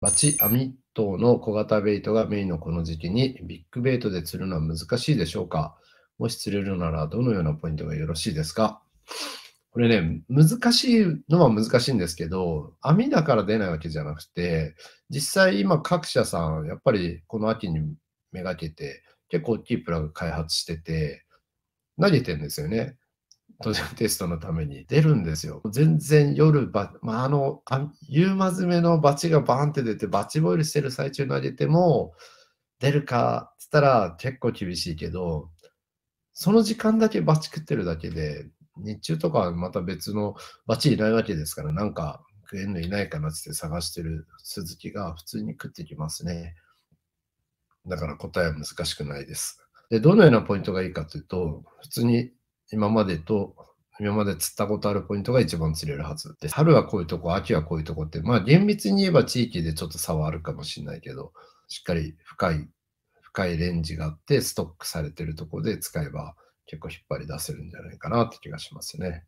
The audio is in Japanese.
バチ網等の小型ベイトがメインのこの時期にビッグベイトで釣るのは難しいでしょうかもし釣れるならどのようなポイントがよろしいですかこれね、難しいのは難しいんですけど、網だから出ないわけじゃなくて、実際今各社さん、やっぱりこの秋にめがけて、結構大きいプラグ開発してて、投げてるんですよね。テストのために出るんですよ。全然夜ば、まあ、あの、あ夕間詰めのバチがバーンって出て、バチボイルしてる最中に投げても、出るかっつったら結構厳しいけど、その時間だけバチ食ってるだけで、日中とかはまた別のバチいないわけですから、なんか食えんのいないかなって探してる鈴木が普通に食ってきますね。だから答えは難しくないです。で、どのようなポイントがいいかというと、普通に今までと、今まで釣ったことあるポイントが一番釣れるはずで春はこういうとこ、秋はこういうとこって、まあ厳密に言えば地域でちょっと差はあるかもしれないけど、しっかり深い、深いレンジがあって、ストックされてるとこで使えば結構引っ張り出せるんじゃないかなって気がしますね。